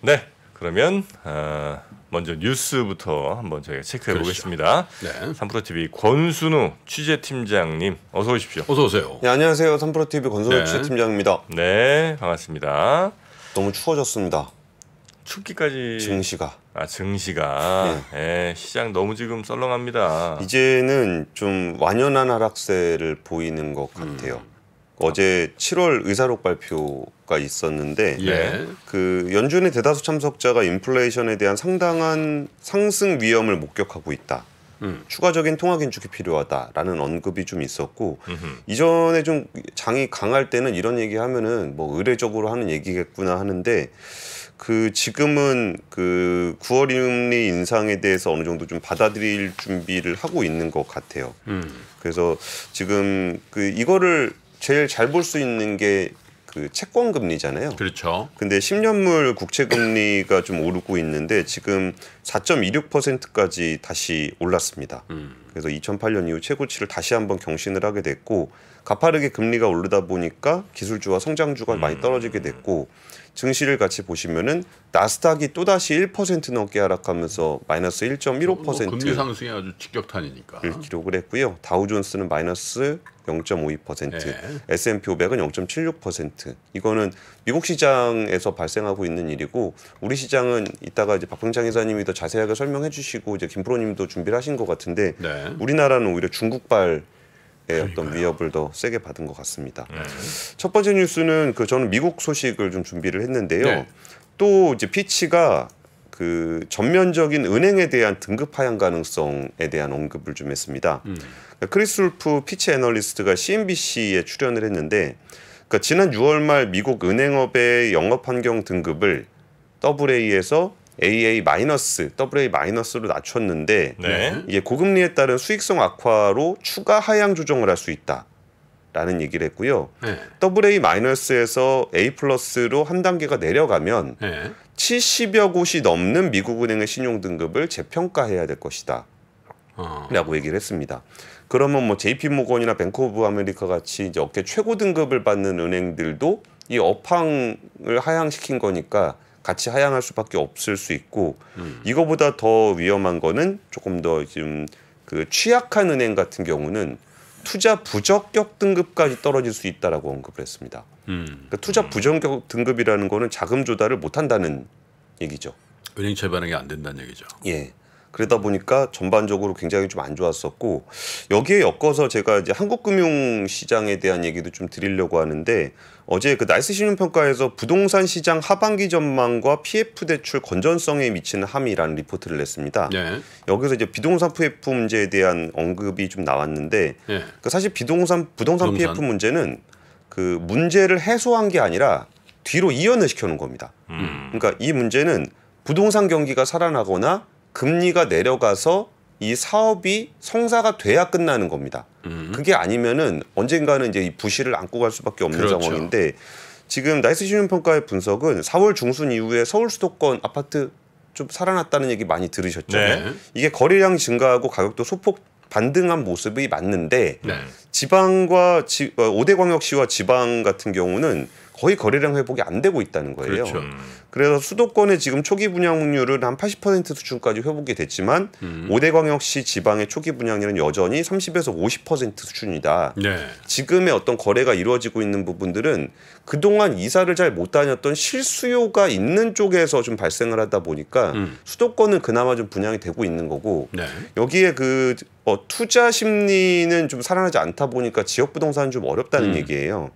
네. 그러면 어, 먼저 뉴스부터 한번 저희가 체크해 그렇죠. 보겠습니다. 네. 삼프로 TV 권순우 취재팀장님 어서 오십시오. 어서 오세요. 네, 안녕하세요. 삼프로 TV 권순우 네. 취재팀장입니다. 네, 반갑습니다. 너무 추워졌습니다. 춥기까지 증시가 아 증시가 네. 에, 예, 시장 너무 지금 썰렁합니다. 이제는 좀 완연한 하락세를 보이는 것 같아요. 음. 어제 7월 의사록 발표가 있었는데 예. 그 연준의 대다수 참석자가 인플레이션에 대한 상당한 상승 위험을 목격하고 있다. 음. 추가적인 통화 긴축이 필요하다라는 언급이 좀 있었고 음흠. 이전에 좀 장이 강할 때는 이런 얘기 하면은 뭐 의례적으로 하는 얘기겠구나 하는데 그 지금은 그 9월 임리 인상에 대해서 어느 정도 좀 받아들일 준비를 하고 있는 것 같아요. 음. 그래서 지금 그 이거를 제일 잘 볼 수 있는 게 그 채권 금리잖아요. 그렇죠. 근데 10년물 국채 금리가 좀 오르고 있는데 지금 4.26%까지 다시 올랐습니다. 음. 그래서 2008년 이후 최고치를 다시 한번 경신을 하게 됐고 가파르게 금리가 오르다 보니까 기술주와 성장주가 음. 많이 떨어지게 됐고 증시를 같이 보시면은 나스닥이 또다시 1% 넘게 하락하면서 마이너스 1.15%뭐 금리 상승이 아주 직격탄이니까 음, 기록을 했고요. 다우존스는 마이너스 0.52%, 네. S&P 500은 0.76%. 이거는 미국 시장에서 발생하고 있는 일이고 우리 시장은 이따가 이제 박병창 회사님이 더 자세하게 설명해 주시고 이제 김프로님도 준비를 하신 것 같은데 네. 우리나라는 오히려 중국발 예, 어떤 위협을 더 세게 받은 것 같습니다. 네. 첫 번째 뉴스는 그 저는 미국 소식을 좀 준비를 했는데요. 네. 또 이제 피치가 그 전면적인 은행에 대한 등급 하향 가능성에 대한 언급을 좀 했습니다. 음. 그러니까 크리스 울프 피치 애널리스트가 CNBC에 출연을 했는데 그니까 지난 6월 말 미국 은행업의 영업 환경 등급을 AA에서 AA 마이너스, AA 마이너스로 낮췄는데 네. 이게 고금리에 따른 수익성 악화로 추가 하향 조정을 할 수 있다라는 얘기를 했고요. 네. AA 마이너스에서 A 플러스로 한 단계가 내려가면 네. 70여 곳이 넘는 미국은행의 신용 등급을 재평가해야 될 것이다. 어. 라고 얘기를 했습니다. 그러면 뭐 JP 모건이나 뱅크 오브 아메리카 같이 이제 업계 최고 등급을 받는 은행들도 이 업황을 하향시킨 거니까 같이 하향할 수밖에 없을 수 있고 음. 이거보다 더 위험한 거는 조금 더 지금 그 취약한 은행 같은 경우는 투자 부적격 등급까지 떨어질 수 있다라고 언급을 했습니다. 음. 그러니까 투자 부적격 등급이라는 거는 자금 조달을 못 한다는 얘기죠. 은행 채반응이 안 된다는 얘기죠. 예. 그러다 보니까 전반적으로 굉장히 좀 안 좋았었고 여기에 엮어서 제가 이제 한국 금융 시장에 대한 얘기도 좀 드리려고 하는데 어제 그 나이스 신용평가에서 부동산 시장 하반기 전망과 PF 대출 건전성에 미치는 함의라는 리포트를 냈습니다. 네. 여기서 이제 비동산 PF 문제에 대한 언급이 좀 나왔는데 네. 그 사실 비동산 부동산, 부동산 PF 문제는 그 문제를 해소한 게 아니라 뒤로 이연을 시켜 놓은 겁니다. 음. 그러니까 이 문제는 부동산 경기가 살아나거나 금리가 내려가서 이 사업이 성사가 돼야 끝나는 겁니다. 음. 그게 아니면은 언젠가는 이제 이 부실을 안고 갈 수밖에 없는 그렇죠. 상황인데 지금 나이스 신용평가의 분석은 4월 중순 이후에 서울 수도권 아파트 좀 살아났다는 얘기 많이 들으셨죠. 네. 이게 거래량 증가하고 가격도 소폭 반등한 모습이 맞는데 네. 지방과 지, 5대 어, 광역시와 지방 같은 경우는 거의 거래량 회복이 안 되고 있다는 거예요. 그렇죠. 그래서 수도권의 지금 초기 분양률은 한 80% 수준까지 회복이 됐지만 음. 5대 광역시 지방의 초기 분양률은 여전히 30에서 50% 수준이다. 네. 지금의 어떤 거래가 이루어지고 있는 부분들은 그동안 이사를 잘 못 다녔던 실수요가 있는 쪽에서 좀 발생을 하다 보니까 음. 수도권은 그나마 좀 분양이 되고 있는 거고 네. 여기에 그 어, 투자 심리는 좀 살아나지 않다 보니까 지역 부동산은 좀 어렵다는 음. 얘기예요.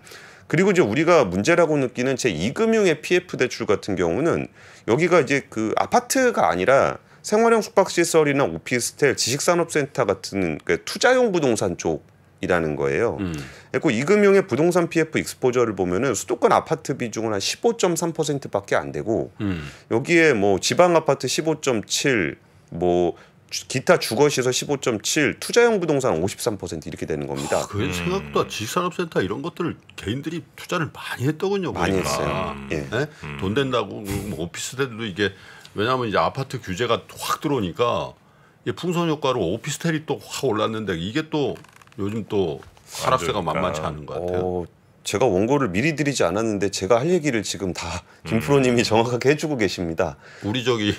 그리고 이제 우리가 문제라고 느끼는 제 2금융의 PF 대출 같은 경우는 여기가 이제 그 아파트가 아니라 생활형 숙박시설이나 오피스텔, 지식산업센터 같은 그 투자용 부동산 쪽이라는 거예요. 음. 그리고 이금융의 부동산 PF 익스포저를 보면은 수도권 아파트 비중은 한 15.3%밖에 안 되고 음. 여기에 뭐 지방 아파트 15.7, 뭐 기타 주거시설 15.7, 투자형 부동산 53% 이렇게 되는 겁니다. 아, 그 음. 생각보다 지식산업센터 이런 것들을 개인들이 투자를 많이 했더군요. 많이 그러니까. 했어요. 음. 예. 네? 음. 돈 된다고 뭐 오피스텔도 이게 왜냐하면 이제 아파트 규제가 확 들어오니까 풍선 효과로 오피스텔이 또 확 올랐는데 이게 또 요즘 또 하락세가 만만치 않은 것 같아요. 어, 제가 원고를 미리 드리지 않았는데 제가 할 얘기를 지금 다 김프로님이 음. 정확하게 해주고 계십니다. 우리 저기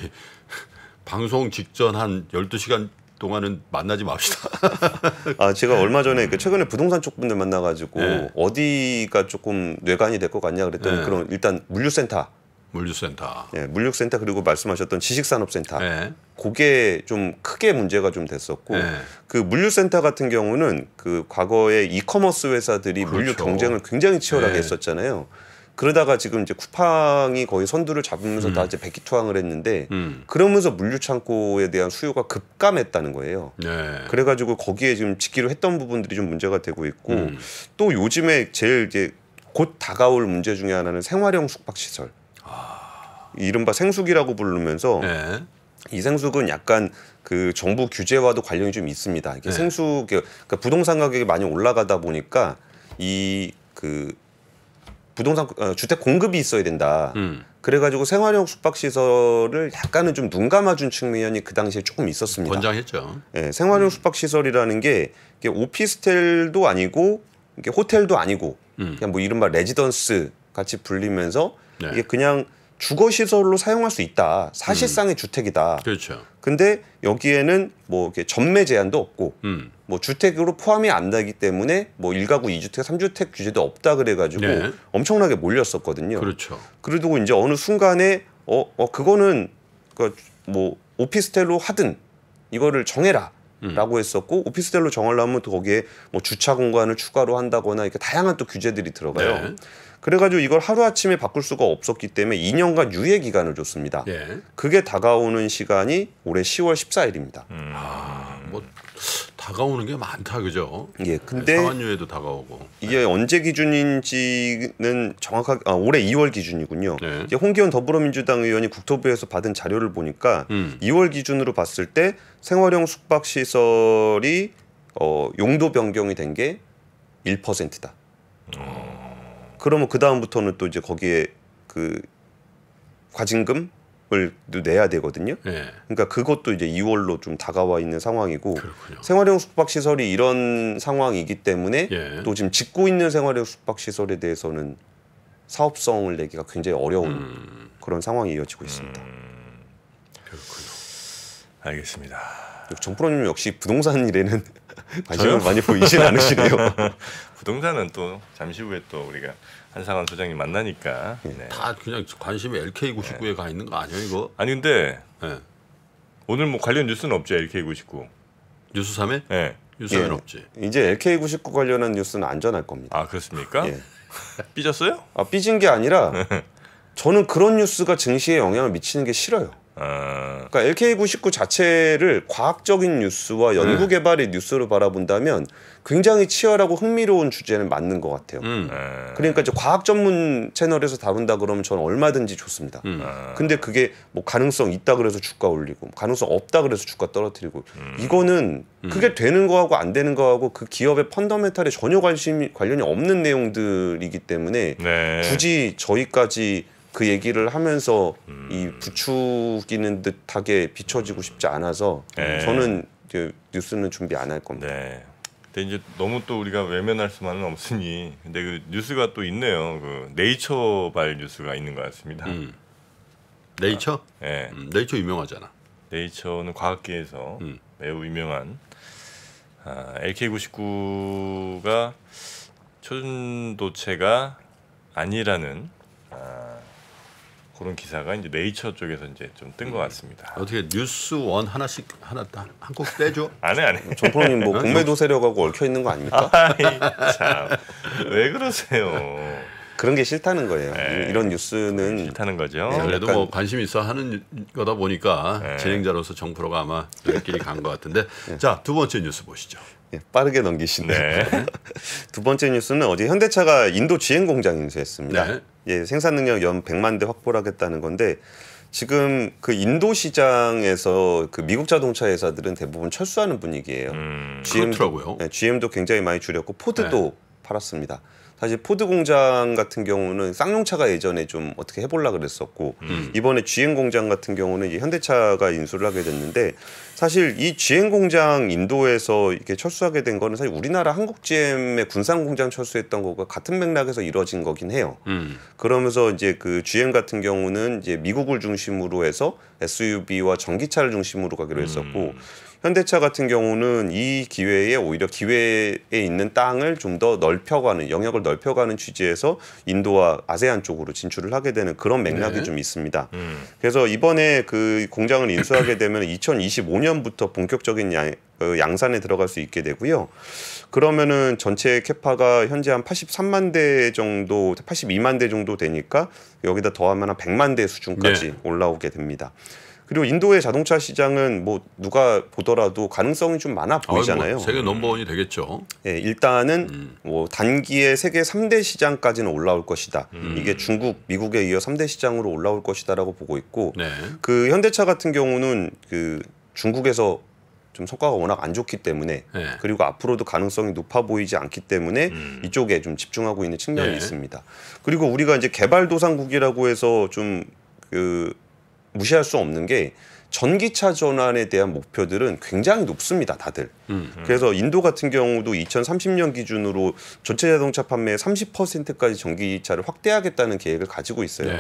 방송 직전 한 12시간 동안은 만나지 맙시다. 아 제가 얼마 전에 그 최근에 부동산 쪽 분들 만나가지고 네. 어디가 조금 뇌관이 될 것 같냐 그랬더니 네. 그럼 일단 물류센터. 물류센터. 예, 네, 물류센터 그리고 말씀하셨던 지식산업센터. 네. 그게 좀 크게 문제가 좀 됐었고 네. 그 물류센터 같은 경우는 그 과거에 이커머스 회사들이 그렇죠. 물류 경쟁을 굉장히 치열하게 네. 했었잖아요. 그러다가 지금 이제 쿠팡이 거의 선두를 잡으면서 음. 다 이제 백기투항을 했는데 음. 그러면서 물류 창고에 대한 수요가 급감했다는 거예요. 네. 그래가지고 거기에 지금 짓기로 했던 부분들이 좀 문제가 되고 있고 음. 또 요즘에 제일 이제 곧 다가올 문제 중에 하나는 생활형 숙박 시설. 아. 이른바 생숙이라고 부르면서 네. 이 생숙은 약간 그 정부 규제와도 관련이 좀 있습니다. 이게 네. 생숙 그러니까 부동산 가격이 많이 올라가다 보니까 이그 부동산 어, 주택 공급이 있어야 된다. 음. 그래가지고 생활용 숙박 시설을 약간은 좀눈 감아준 측면이 그 당시에 조금 있었습니다. 권장했죠. 예, 생활용 음. 숙박 시설이라는 게 오피스텔도 아니고 호텔도 아니고 음. 그냥 뭐 이른바 레지던스 같이 불리면서 네. 이게 그냥 주거 시설로 사용할 수 있다. 사실상의 음. 주택이다. 그렇죠. 근데 여기에는 뭐 이렇게 전매 제한도 없고 음. 뭐 주택으로 포함이 안 되기 때문에 뭐 일가구 이주택삼주택 규제도 없다 그래 가지고 네. 엄청나게 몰렸었거든요. 그렇죠. 그리고 이제 어느 순간에 어, 어 그거는 그뭐 그러니까 오피스텔로 하든 이거를 정해라. 음. 라고 했었고 오피스텔로 정하려면 또 거기에 뭐 주차 공간을 추가로 한다거나 이렇게 다양한 또 규제들이 들어가요. 네. 그래가지고 이걸 하루아침에 바꿀 수가 없었기 때문에 2년간 유예 기간을 줬습니다. 예. 그게 다가오는 시간이 올해 10월 14일입니다. 음. 아, 뭐 다가오는 게 많다 그죠? 예, 근데 사유예도 다가오고 이게 네. 언제 기준인지는 정확하게 아, 올해 2월 기준이군요. 네. 이제 홍기현 더불어민주당 의원이 국토부에서 받은 자료를 보니까 음. 2월 기준으로 봤을 때 생활형 숙박 시설이 어, 용도 변경이 된 게 1%다. 그러면 그 다음부터는 또 이제 거기에 그 과징금을 내야 되거든요. 네. 그러니까 그것도 이제 2월로 좀 다가와 있는 상황이고 그렇군요. 생활형 숙박 시설이 이런 상황이기 때문에 예. 또 지금 짓고 있는 생활형 숙박 시설에 대해서는 사업성을 내기가 굉장히 어려운 음. 그런 상황이 이어지고 있습니다. 음. 그렇군요. 알겠습니다. 정프로님 역시 부동산 일에는 관심을 아, 많이 보이진 않으시네요. 부동산은 또 잠시 후에 또 우리가 한상환 소장님 만나니까 예. 네. 다 그냥 관심이 LK 99에 네. 가 있는 거 아니에요 이거? 아니 근데 네. 오늘 뭐 관련 뉴스는 없죠 LK 99 뉴스 3회? 네. 예. 뉴스는 예. 없지. 이제 LK 99 관련한 뉴스는 안전할 겁니다. 아 그렇습니까? 예. 삐졌어요? 아 삐진 게 아니라 저는 그런 뉴스가 증시에 영향을 미치는 게 싫어요. 아... 그러니까 LK구19 자체를 과학적인 뉴스와 네. 연구 개발의 음. 뉴스로 바라본다면 굉장히 치열하고 흥미로운 주제는 맞는 것 같아요. 음. 네. 네. 그러니까 이제 과학 전문 채널에서 다룬다 그러면 저는 얼마든지 좋습니다. 음. 아. 근데 그게 뭐 가능성 있다 그래서 주가 올리고 가능성 없다 그래서 주가 떨어뜨리고 음. 이거는 음. 그게 되는 거하고 안 되는 거하고 그 기업의 펀더멘탈에 전혀 관심이 관련이 없는 내용들이기 때문에 네. 굳이 저희까지 그 얘기를 하면서 음. 이 부추기는 듯하게 비춰지고 싶지 않아서 네. 저는 이제 뉴스는 준비 안 할 겁니다. 네. 근데 이제 너무 또 우리가 외면할 수만은 없으니 근데 그 뉴스가 또 있네요. 그 네이처발 뉴스가 있는 것 같습니다. 음. 네이처? 아, 네. 음, 네이처 유명하잖아. 네이처는 과학계에서 음. 매우 유명한 아, LK99가 초전도체가 아니라는 아, 그런 기사가 이제 네이처 쪽에서 이제 좀 뜬것 음. 같습니다. 어떻게 뉴스 원 하나씩 하나 한곡 떼줘? 안해 안해. 정프로님 뭐 아, 공매도 세력하고 얽혀 있는 거 아닙니까? 참왜 그러세요? 그런 게 싫다는 거예요. 네. 이런 뉴스는 싫다는 거죠. 네, 그래도 약간... 뭐 관심 있어 하는 거다 보니까 네. 진행자로서 정프로가 아마 저희끼리 간 것 같은데 네. 자두 번째 뉴스 보시죠. 예, 빠르게 넘기시네. 네. 두 번째 뉴스는 어제 현대차가 인도 GM 공장 인수했습니다. 네. 예, 생산 능력 연 100만 대 확보하겠다는 를 건데 지금 그 인도 시장에서 그 미국 자동차 회사들은 대부분 철수하는 분위기예요. 음, GM도, 그렇더라고요. 네, GM도 굉장히 많이 줄였고 포드도 네. 팔았습니다. 사실 포드 공장 같은 경우는 쌍용차가 예전에 좀 어떻게 해볼라 그랬었고 음. 이번에 GM 공장 같은 경우는 이제 현대차가 인수를 하게 됐는데 사실 이 GM 공장 인도에서 이렇게 철수하게 된 거는 사실 우리나라 한국 GM의 군산 공장 철수했던 것과 같은 맥락에서 이루어진 거긴 해요. 음. 그러면서 이제 그 GM 같은 경우는 이제 미국을 중심으로 해서 SUV와 전기차를 중심으로 가기로 음. 했었고 음. 현대차 같은 경우는 이 기회에 오히려 기회에 있는 땅을 좀 더 넓혀가는 영역을 넓혀가는 취지에서 인도와 아세안 쪽으로 진출을 하게 되는 그런 맥락이 네. 좀 있습니다. 음. 그래서 이번에 그 공장을 인수하게 되면 2025년부터 본격적인 양, 그 양산에 들어갈 수 있게 되고요. 그러면은 전체 캐파가 현재 한 83만 대 정도, 82만 대 정도 되니까 여기다 더하면 한 100만 대 수준까지 네. 올라오게 됩니다. 그리고 인도의 자동차 시장은 뭐 누가 보더라도 가능성이 좀 많아 뭐 보이잖아요. 뭐 세계 넘버원이 되겠죠. 예, 일단은 음. 뭐 단기에 세계 삼대 시장까지는 올라올 것이다. 음. 이게 중국, 미국에 이어 삼대 시장으로 올라올 것이다라고 보고 있고 네. 그 현대차 같은 경우는 그 중국에서 좀 성과가 워낙 안 좋기 때문에 네. 그리고 앞으로도 가능성이 높아 보이지 않기 때문에 음. 이쪽에 좀 집중하고 있는 측면이 네. 있습니다. 그리고 우리가 이제 개발도상국이라고 해서 좀그 무시할 수 없는 게 전기차 전환에 대한 목표들은 굉장히 높습니다, 다들. 음, 음. 그래서 인도 같은 경우도 2030년 기준으로 전체 자동차 판매의 30%까지 전기차를 확대하겠다는 계획을 가지고 있어요. 네.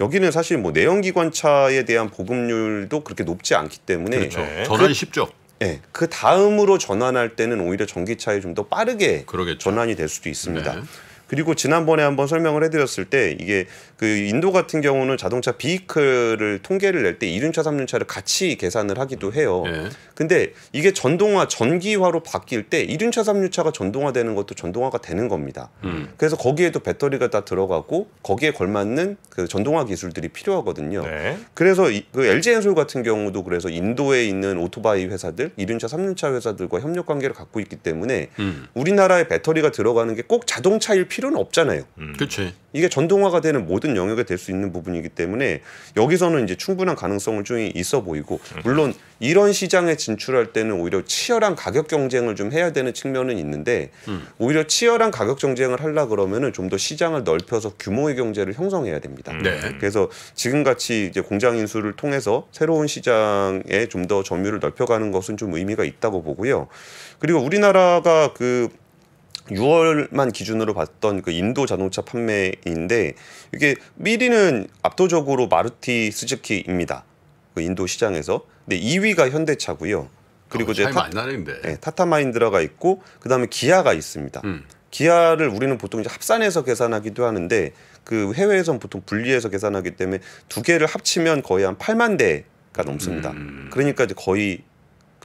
여기는 사실 뭐 내연기관차에 대한 보급률도 그렇게 높지 않기 때문에 그렇죠. 네. 전환이 그 쉽죠. 예, 네, 그 다음으로 전환할 때는 오히려 전기차에 좀 더 빠르게 그러겠죠. 전환이 될 수도 있습니다. 네. 그리고 지난번에 한번 설명을 해드렸을 때 이게 그 인도 같은 경우는 자동차 비이클을 통계를 낼 때 이륜차삼륜차를 같이 계산을 하기도 해요. 네. 근데 이게 전동화, 전기화로 바뀔 때이륜차삼륜차가 전동화되는 것도 전동화가 되는 겁니다. 음. 그래서 거기에도 배터리가 다 들어가고 거기에 걸맞는 그 전동화 기술들이 필요하거든요. 네. 그래서 그 LG 엔솔 같은 경우도 그래서 인도에 있는 오토바이 회사들, 이륜차삼륜차 회사들과 협력 관계를 갖고 있기 때문에 음. 우리나라에 배터리가 들어가는 게 꼭 자동차일 필요 필요는 없잖아요. 음. 그렇 이게 전동화가 되는 모든 영역에 될 수 있는 부분이기 때문에 여기서는 이제 충분한 가능성을좀 있어 보이고 물론 이런 시장에 진출할 때는 오히려 치열한 가격 경쟁을 좀 해야 되는 측면은 있는데 음. 오히려 치열한 가격 경쟁을 하려 그러면은 좀 더 시장을 넓혀서 규모의 경제를 형성해야 됩니다. 네. 그래서 지금 같이 이제 공장 인수를 통해서 새로운 시장에 좀 더 점유를 넓혀가는 것은 좀 의미가 있다고 보고요. 그리고 우리나라가 그 6월만 기준으로 봤던 그 인도 자동차 판매인데 이게 1위는 압도적으로 마루티 스즈키입니다. 그 인도 시장에서. 근데 2위가 현대차고요. 그리고 어, 이제 타, 네, 타타마인드라가 있고 그다음에 기아가 있습니다. 음. 기아를 우리는 보통 이제 합산해서 계산하기도 하는데 그 해외에선 보통 분리해서 계산하기 때문에 두 개를 합치면 거의 한 8만 대가 넘습니다. 음. 그러니까 이제 거의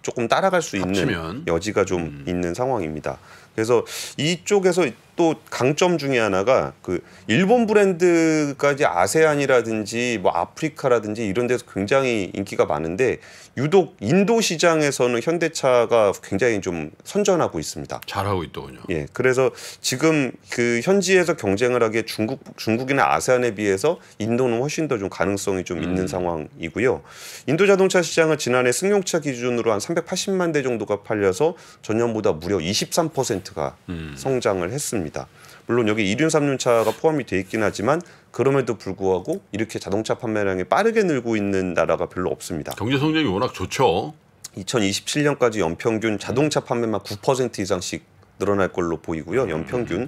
조금 따라갈 수 있는 합치면. 여지가 좀 음. 있는 상황입니다. 그래서 이쪽에서 또 강점 중에 하나가 그 일본 브랜드까지 아세안이라든지 뭐 아프리카라든지 이런 데서 굉장히 인기가 많은데 유독 인도 시장에서는 현대차가 굉장히 좀 선전하고 있습니다. 잘하고 있더군요. 예. 그래서 지금 그 현지에서 경쟁을 하기에 중국 중국이나 아세안에 비해서 인도는 훨씬 더 좀 가능성이 좀 있는 음. 상황이고요. 인도 자동차 시장은 지난해 승용차 기준으로 한 380만 대 정도가 팔려서 전년보다 무려 23%가 음. 성장을 했습니다. 됩니다. 물론 여기 이륜 삼륜차가 포함이 돼 있긴 하지만 그럼에도 불구하고 이렇게 자동차 판매량이 빠르게 늘고 있는 나라가 별로 없습니다. 경제 성장이 워낙 좋죠. 2027년까지 연평균 자동차 판매만 9% 이상씩 늘어날 걸로 보이고요. 연평균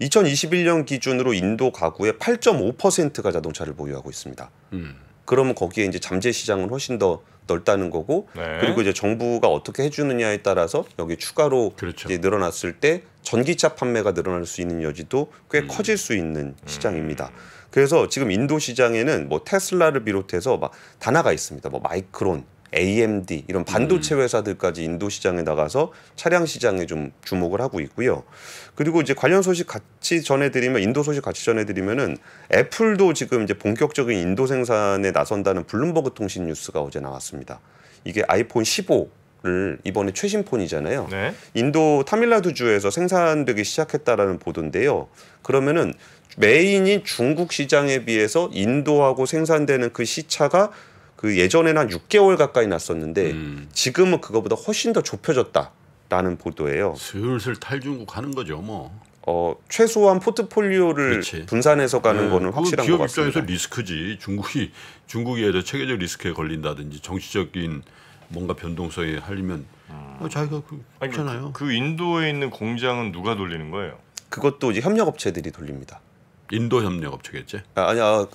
2021년 기준으로 인도 가구의 8.5%가 자동차를 보유하고 있습니다. 음. 그러면 거기에 이제 잠재 시장은 훨씬 더 넓다는 거고 네. 그리고 이제 정부가 어떻게 해주느냐에 따라서 여기 추가로 그렇죠. 이제 늘어났을 때 전기차 판매가 늘어날 수 있는 여지도 꽤 음. 커질 수 있는 음. 시장입니다. 그래서 지금 인도 시장에는 뭐 테슬라를 비롯해서 막 단아가 있습니다. 뭐 마이크론, AMD 이런 반도체 음. 회사들까지 인도 시장에 나가서 차량 시장에 좀 주목을 하고 있고요. 그리고 이제 관련 소식 같이 전해드리면 인도 소식 같이 전해드리면은 애플도 지금 이제 본격적인 인도 생산에 나선다는 블룸버그 통신 뉴스가 어제 나왔습니다. 이게 아이폰 15를 그 이번에 최신 폰이잖아요. 네. 인도 타밀라두주에서 생산되기 시작했다라는 보도인데요. 그러면은 메인인 중국 시장에 비해서 인도하고 생산되는 그 시차가 그 예전에는 한 6개월 가까이 났었는데 음. 지금은 그거보다 훨씬 더 좁혀졌다라는 보도예요. 슬슬 탈중국 하는 거죠, 뭐. 어 최소한 포트폴리오를 그렇지. 분산해서 가는 네, 거는 확실한 것 같습니다. 기업 입장에서 리스크지. 중국이 중국에 대해 체계적 리스크에 걸린다든지 정치적인 뭔가 변동성이하려면 어, 뭐 자기가 그, 렇잖아요 그, 그, 인도에 있는 공장은 누가 돌리는 거예요? 그것도 이제 협력업체들이 돌립니다. 인도 협력업체겠지? 아, 아니야.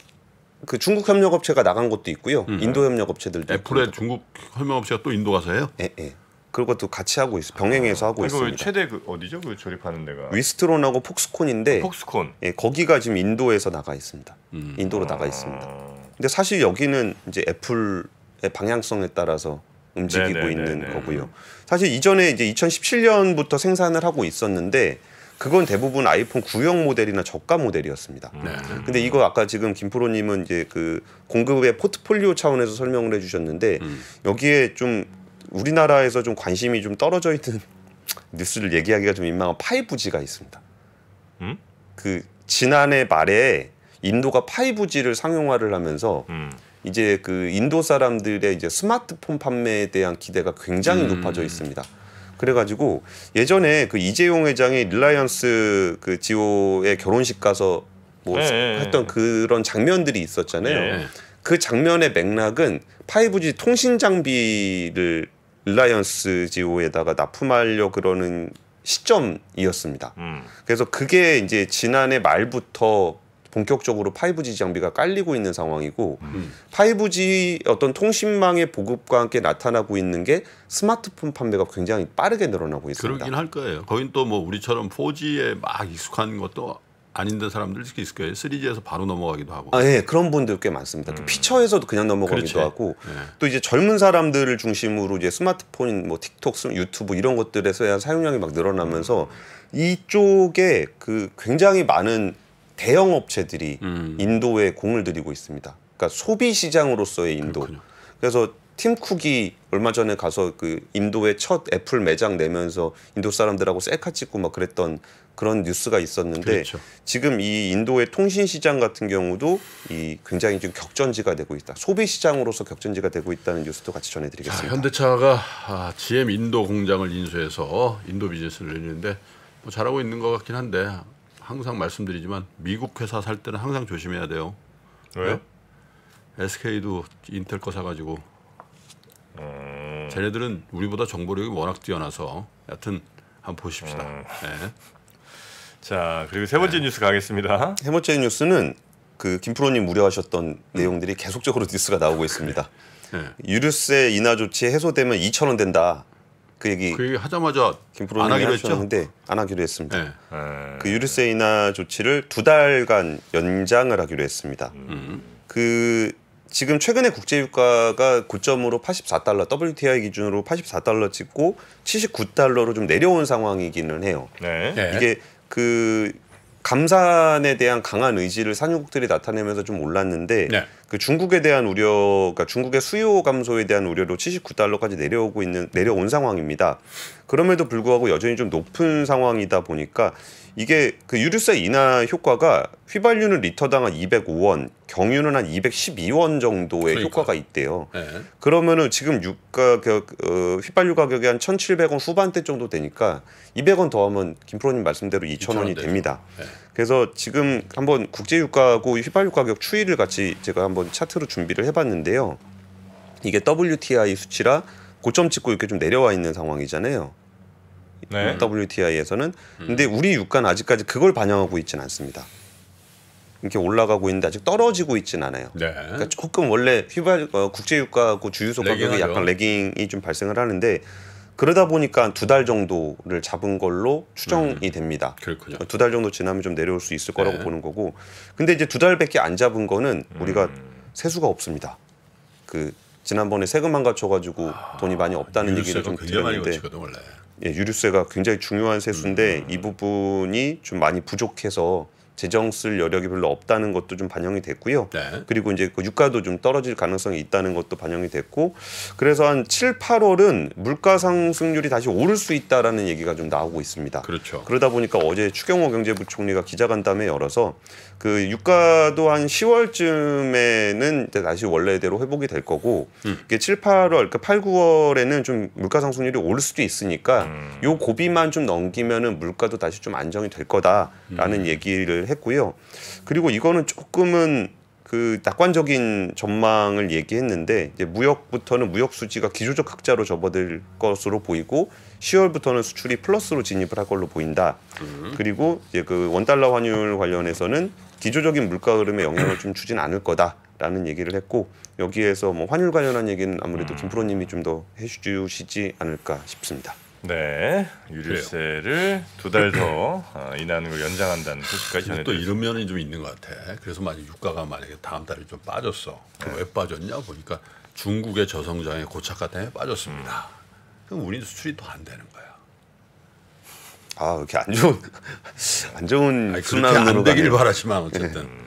그 중국 협력업체가 나간 것도 있고요. 음. 인도 협력업체들도 애플의 중국 협력업체가 또 인도 가서 해요? 예, 예. 그것도 같이 하고 있어 병행해서 하고 아, 있습니다. 최대 그 어디죠? 그 조립하는 데가 위스트론하고 폭스콘인데 폭스콘. 예, 거기가 지금 인도에서 나가 있습니다. 음. 인도로 음. 나가 있습니다. 아. 근데 사실 여기는 이제 애플의 방향성에 따라서 움직이고 네네네네. 네, 있는 네, 네. 거고요. 사실 이전에 이제 2017년부터 생산을 하고 있었는데 그건 대부분 아이폰 구형 모델이나 저가 모델이었습니다. 음. 네. 근데 이거 아까 지금 김프로님은 이제 그 공급의 포트폴리오 차원에서 설명을 해주셨는데 음. 여기에 좀 우리나라에서 좀 관심이 좀 떨어져 있는 뉴스를 얘기하기가 좀 민망한 5G가 있습니다. 음? 그 지난해 말에 인도가 5G를 상용화를 하면서 음. 이제 그 인도 사람들의 이제 스마트폰 판매에 대한 기대가 굉장히 음. 높아져 있습니다. 그래가지고 예전에 그 이재용 회장이 릴라이언스 그 지오의 결혼식 가서 뭐 네. 했던 그런 장면들이 있었잖아요. 네. 그 장면의 맥락은 5G 통신 장비를 릴라이언스 지오에다가 납품하려 그러는 시점이었습니다. 음. 그래서 그게 이제 지난해 말부터 본격적으로 5G 장비가 깔리고 있는 상황이고 음. 5G 어떤 통신망의 보급과 함께 나타나고 있는 게 스마트폰 판매가 굉장히 빠르게 늘어나고 있습니다. 그러긴 할 거예요. 거긴 또뭐 우리처럼 4G에 막 익숙한 것도 아닌데 사람들 있을 거예요. 3G에서 바로 넘어가기도 하고. 아, 예. 그런 분들 꽤 많습니다. 음. 피처에서도 그냥 넘어가기도 그렇지. 하고 예. 또 이제 젊은 사람들을 중심으로 이제 스마트폰, 뭐 틱톡, 유튜브 이런 것들에서 사용량이 막 늘어나면서 음. 이쪽에 그 굉장히 많은 대형 업체들이 음. 인도에 공을 들이고 있습니다. 그러니까 소비 시장으로서의 인도. 그렇군요. 그래서 팀 쿡이 얼마 전에 가서 그 인도의 첫 애플 매장 내면서 인도 사람들하고 셀카 찍고 막 그랬던 그런 뉴스가 있었는데 그렇죠. 지금 이 인도의 통신 시장 같은 경우도 이 굉장히 지금 격전지가 되고 있다. 소비 시장으로서 격전지가 되고 있다는 뉴스도 같이 전해드리겠습니다. 자, 현대차가 아, GM 인도 공장을 인수해서 인도 비즈니스를 늘는데뭐 잘하고 있는 것 같긴 한데 항상 말씀드리지만 미국 회사 살 때는 항상 조심해야 돼요. 왜 네? SK도 인텔 거 사가지고 음... 쟤네들은 우리보다 정보력이 워낙 뛰어나서 여튼 한번 보십시다. 음... 네. 자 그리고 세 번째 네. 뉴스 가겠습니다. 세 번째 뉴스는 그 김프로님 우려하셨던 음. 내용들이 계속적으로 뉴스가 나오고 있습니다. 네. 유류세 인하 조치 해소되면 2천 원 된다. 그 얘기 그 얘기 하자마자 김프로님이 하셨는데 안 하기로 했습니다. 네. 네. 그 유류세 인하 조치를 두 달간 연장을 하기로 했습니다. 음. 그 지금 최근에 국제유가가 고점으로 84달러, WTI 기준으로 84달러 찍고 79달러로 좀 내려온 상황이기는 해요. 네. 네. 이게 그 감산에 대한 강한 의지를 산유국들이 나타내면서 좀 올랐는데 네. 그 중국에 대한 우려, 그러니까 중국의 수요 감소에 대한 우려로 79달러까지 내려오고 있는 내려온 상황입니다. 그럼에도 불구하고 여전히 좀 높은 상황이다 보니까 이게 그 유류세 인하 효과가 휘발유는 리터당 한 205원, 경유는 한 212원 정도의 그러니까. 효과가 있대요. 네. 그러면은 지금 유가 격 그, 어, 휘발유 가격이 한 1,700원 후반대 정도 되니까 200원 더하면 김프로님 말씀대로 2,000원이 됩니다. 네. 그래서 지금 한번 국제유가하고 휘발유 가격 추이를 같이 제가 한번 차트로 준비를 해봤는데요. 이게 WTI 수치라 고점 찍고 이렇게 좀 내려와 있는 상황이잖아요. 네. WTI에서는 음. 근데 우리 유가는 아직까지 그걸 반영하고 있지는 않습니다. 이렇게 올라가고 있는데 아직 떨어지고 있지는 않아요. 네. 그러니까 조금 원래 휘발 어, 국제유가하고 주유소 가격이 약간 레깅이 좀 발생을 하는데 그러다 보니까 두 달 정도를 잡은 걸로 추정이 음. 됩니다. 그렇군요. 두달 정도 지나면 좀 내려올 수 있을 거라고 네. 보는 거고. 근데 이제 두 달밖에 안 잡은 거는 음. 우리가 음. 세수가 없습니다. 그 지난번에 세금만 갖춰가지고 아, 돈이 많이 없다는 얘기를 좀 드렸는데 예, 유류세가 굉장히 중요한 세수인데 음. 이 부분이 좀 많이 부족해서 재정 쓸 여력이 별로 없다는 것도 좀 반영이 됐고요. 네. 그리고 이제 그 유가도 좀 떨어질 가능성이 있다는 것도 반영이 됐고 그래서 한 7, 8월은 물가 상승률이 다시 오를 수 있다라는 얘기가 좀 나오고 있습니다. 그렇죠. 그러다 보니까 어제 추경호 경제부총리가 기자간담회 열어서 그 유가도 한 10월쯤에는 다시 원래대로 회복이 될 거고 음. 이게 7, 8월 그러니까 8, 9월에는 좀 물가 상승률이 오를 수도 있으니까 음. 요 고비만 좀 넘기면은 물가도 다시 좀 안정이 될 거다라는 음. 얘기를 이야기를 했고요. 그리고 이거는 조금은 그 낙관적인 전망을 얘기했는데 이제 무역부터는 무역 수지가 기조적 각자로 접어들 것으로 보이고 10월부터는 수출이 플러스로 진입을 할 걸로 보인다. 음. 그리고 이제 그 원달러 환율 관련해서는 기조적인 물가 흐름에 영향을 좀 주진 않을 거다라는 얘기를 했고 여기에서 뭐 환율 관련한 얘기는 아무래도 음. 김프로님이 좀 더 해주시지 않을까 싶습니다. 네, 유류세를 두 달더 인하는 걸 연장한다는 소식까지 전해. 또 이런 면이 좀 있는 것 같아. 그래서 만약 유가가 만약에 다음 달에 좀 빠졌어. 네. 왜 빠졌냐 보니까 중국의 저성장의 고착화 때문에 빠졌습니다. 음. 그럼 우리 수출이 더 안 되는 거야. 아, 그렇게안 좋은 안 좋은 순환으로 안 되길 가네요. 바라지만 어쨌든. 네.